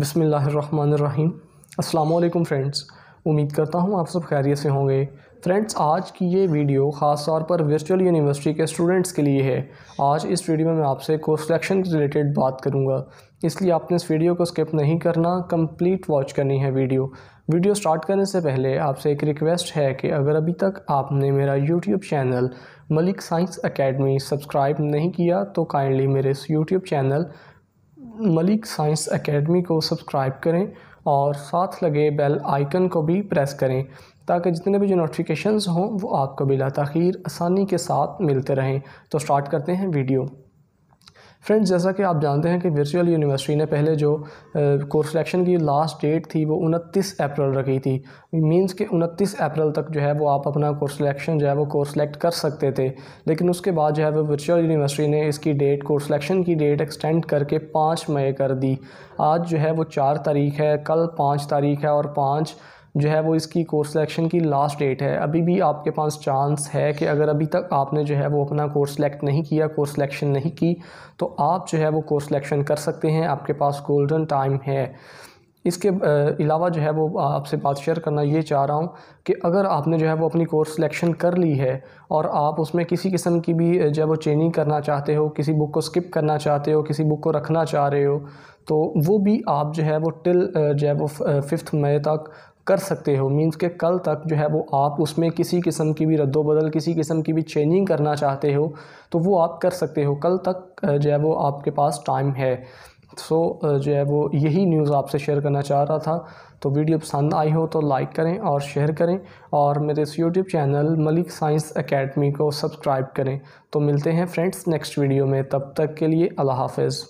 अस्सलाम वालेकुम फ्रेंड्स उम्मीद करता हूँ आप सब खैरियत से होंगे फ्रेंड्स आज की ये वीडियो ख़ास तौर पर वर्चुअल यूनिवर्सिटी के स्टूडेंट्स के लिए है आज इस वीडियो में मैं आपसे कोर्स सिलेक्शन रिलेटेड बात करूँगा इसलिए आपने इस वीडियो को स्किप नहीं करना कंप्लीट वॉच करनी है वीडियो वीडियो स्टार्ट करने से पहले आपसे एक रिक्वेस्ट है कि अगर अभी तक आपने मेरा YouTube channel Malik science academy subscribe नहीं किया तो काइंडली मेरे इस YouTube channel Malik science academy को सब्सक्राइब करें और साथ लगे बेल आइकन को भी प्रेस करें ताकि जितने भी जो नोटिफिकेशंस हों वो आपको बिला तखीर आसानी के साथ मिलते रहें तो स्टार्ट करते हैं वीडियो फ्रेंड्स जैसा कि आप जानते हैं कि वर्चुअल यूनिवर्सिटी ने पहले जो कोर्स सिलेक्शन की लास्ट डेट थी वो उनतीस अप्रैल रखी थी मींस के उनतीस अप्रैल तक जो है वो आप अपना कोर्स सिलेक्शन जो है वो कोर्स सेलेक्ट कर सकते थे लेकिन उसके बाद जो है वो वर्चुअल यूनिवर्सिटी ने इसकी डेट कोर्स सिलेक्शन की डेट एक्सटेंड करके पाँच मई कर दी आज जो है वो चार तारीख है कल पाँच तारीख है और पाँच जो है वो इसकी कोर्स सिलेक्शन की लास्ट डेट है अभी भी आपके पास चांस है कि अगर अभी तक आपने जो है वो अपना कोर्स सिलेक्ट नहीं किया कोर्स सिलेक्शन नहीं की तो आप जो है वो कोर्स सिलेक्शन कर सकते हैं आपके पास गोल्डन टाइम है इसके अलावा जो है वो आपसे बात शेयर करना ये चाह रहा हूँ कि अगर आपने जो है वो अपनी कोर्स सिलेक्शन कर ली है और आप उसमें किसी किस्म की भी जो है वो चेंजिंग करना चाहते हो किसी बुक को स्किप करना चाहते हो किसी बुक को रखना चाह रहे हो तो वो भी आप जो है वो टिल जो है वो फिफ्थ मई तक कर सकते हो मींस के कल तक जो है वो आप उसमें किसी किस्म की भी रद्दोबदल किसी किस्म की भी चेंजिंग करना चाहते हो तो वो आप कर सकते हो कल तक जो है वो आपके पास टाइम है सो जो है वो यही न्यूज़ आपसे शेयर करना चाह रहा था तो वीडियो पसंद आई हो तो लाइक करें और शेयर करें और मेरे इस YouTube channel Malik science academy को सब्सक्राइब करें तो मिलते हैं फ्रेंड्स नेक्स्ट वीडियो में तब तक के लिए अल्लाह हाफिज़